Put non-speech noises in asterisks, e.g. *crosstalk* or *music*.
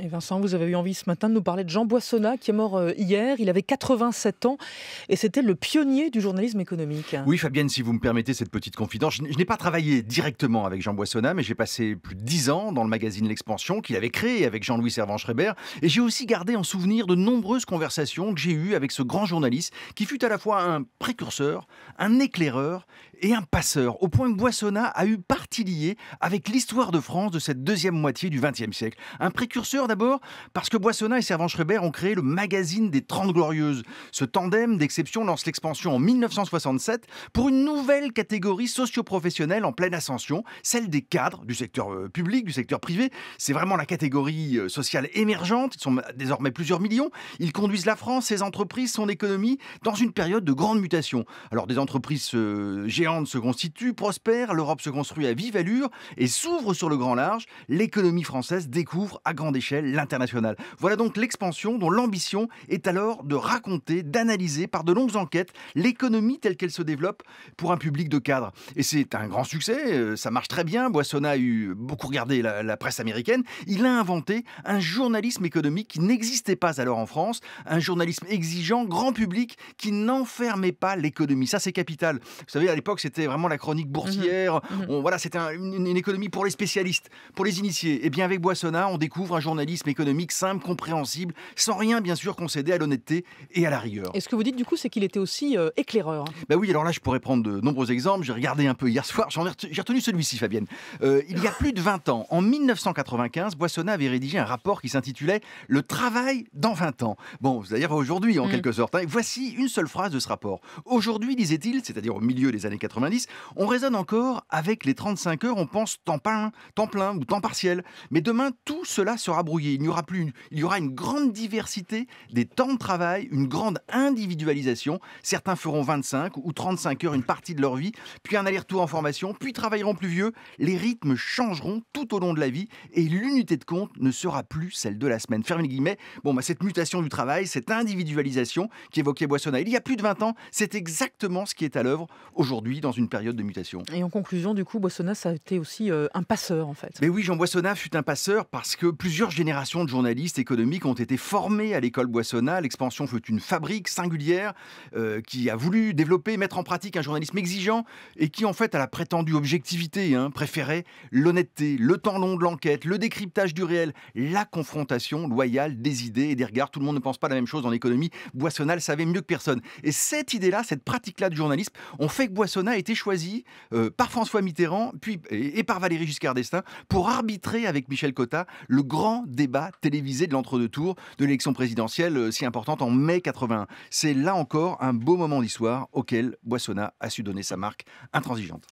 Et eh Vincent, vous avez eu envie ce matin de nous parler de Jean Boissonnat, qui est mort euh, hier. Il avait 87 ans et c'était le pionnier du journalisme économique. Oui, Fabienne, si vous me permettez cette petite confidence, je n'ai pas travaillé directement avec Jean Boissonnat, mais j'ai passé plus de 10 ans dans le magazine L'Expansion, qu'il avait créé avec Jean-Louis Servan-Schreiber. Et j'ai aussi gardé en souvenir de nombreuses conversations que j'ai eues avec ce grand journaliste qui fut à la fois un précurseur, un éclaireur et un passeur, au point que Boissonnat a eu partie liée avec l'histoire de France de cette deuxième moitié du XXe siècle. Un précurseur d'abord, parce que Boissonna et Servan-Schreiber ont créé le magazine des Trente Glorieuses. Ce tandem d'exception lance l'expansion en 1967 pour une nouvelle catégorie socioprofessionnelle en pleine ascension, celle des cadres du secteur euh, public, du secteur privé. C'est vraiment la catégorie euh, sociale émergente. Ils sont désormais plusieurs millions. Ils conduisent la France, ses entreprises, son économie dans une période de grande mutation. Alors des entreprises euh, géantes se constitue, prospère, l'Europe se construit à vive allure et s'ouvre sur le grand large, l'économie française découvre à grande échelle l'international. Voilà donc l'expansion dont l'ambition est alors de raconter, d'analyser par de longues enquêtes l'économie telle qu'elle se développe pour un public de cadre. Et c'est un grand succès, euh, ça marche très bien, Boissonna a eu beaucoup regardé la, la presse américaine, il a inventé un journalisme économique qui n'existait pas alors en France, un journalisme exigeant, grand public, qui n'enfermait pas l'économie. Ça c'est capital. Vous savez, à l'époque, c'était vraiment la chronique mhm. boursière. Mhm. voilà, c'était une, économie pour les spécialistes, pour les initiés. Et eh bien, avec Boissonnat, on découvre un journalisme économique simple, compréhensible, sans rien, bien sûr, concéder à l'honnêteté et à la rigueur. Et ce que vous dites, du coup, c'est qu'il était aussi euh, éclaireur. Ben oui, alors là, je pourrais prendre de nombreux exemples. J'ai regardé un peu hier soir. J'ai retenu, celui-ci, Fabienne. Euh, il y a *laughs* plus de 20 ans, en 1995, Boissonnat avait rédigé un rapport qui s'intitulait Le travail dans 20 ans. Bon, cest à aujourd'hui, en mm. quelque sorte. Hein. Voici une seule phrase de ce rapport. Aujourd'hui, disait-il, c'est-à-dire au milieu des années on raisonne encore avec les 35 heures, on pense temps plein, temps plein ou temps partiel. Mais demain, tout cela sera brouillé. Il n'y aura plus, il y aura une grande diversité des temps de travail, une grande individualisation. Certains feront 25 ou 35 heures une partie de leur vie, puis un aller-retour en formation, puis travailleront plus vieux. Les rythmes changeront tout au long de la vie et l'unité de compte ne sera plus celle de la semaine. Fermez les guillemets. Bon, bah, cette mutation du travail, cette individualisation qu'évoquait Boissonnat il y a plus de 20 ans, c'est exactement ce qui est à l'œuvre aujourd'hui dans une période de mutation. Et en conclusion, du coup, Boissonnat, ça a été aussi euh, un passeur, en fait. Mais oui, Jean Boissonnat fut un passeur parce que plusieurs générations de journalistes économiques ont été formés à l'école Boissonnat. L'expansion fut une fabrique singulière euh, qui a voulu développer, mettre en pratique un journalisme exigeant et qui, en fait, à la prétendue objectivité, hein, préférait l'honnêteté, le temps long de l'enquête, le décryptage du réel, la confrontation loyale des idées et des regards. Tout le monde ne pense pas la même chose dans l'économie. Boissonnat savait mieux que personne. Et cette idée-là, cette pratique-là du journalisme, ont fait que Boissonnat a été choisi euh, par François Mitterrand puis, et, par Valéry Giscard d'Estaing pour arbitrer avec Michel Cotta le grand débat télévisé de l'entre-deux tours de l'élection présidentielle euh, si importante en mai 81. C'est là encore un beau moment d'histoire auquel Boissonna a su donner sa marque intransigeante.